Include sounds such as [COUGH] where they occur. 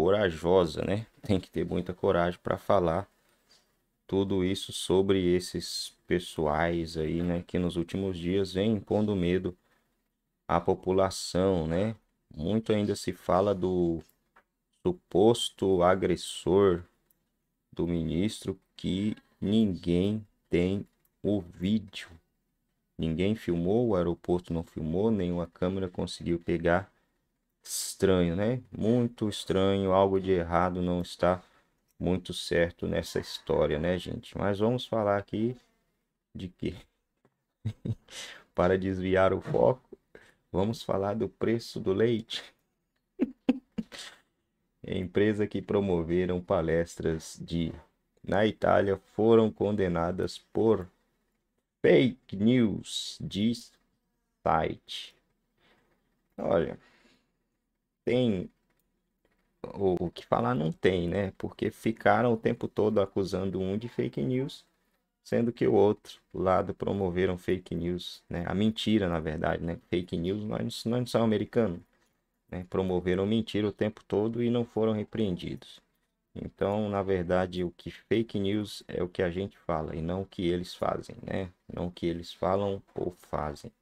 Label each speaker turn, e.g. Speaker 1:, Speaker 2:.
Speaker 1: corajosa, né? Tem que ter muita coragem para falar tudo isso sobre esses pessoais aí, né, que nos últimos dias vem impondo medo à população, né? Muito ainda se fala do suposto agressor do ministro que ninguém tem o vídeo. Ninguém filmou, o aeroporto não filmou, nenhuma câmera conseguiu pegar estranho, né? Muito estranho, algo de errado não está muito certo nessa história, né, gente? Mas vamos falar aqui de que [LAUGHS] para desviar o foco, vamos falar do preço do leite. [LAUGHS] É empresa que promoveram palestras de na Itália foram condenadas por fake news, diz site. Olha, tem o que falar não tem, né? Porque ficaram o tempo todo acusando um de fake news, sendo que o outro lado promoveram fake news, né? A mentira, na verdade, né? Fake news, nós, nós não é, é somos americanos, né? Promoveram mentira o tempo todo e não foram repreendidos. Então, na verdade, o que fake news é o que a gente fala e não o que eles fazem, né? Não o que eles falam ou fazem.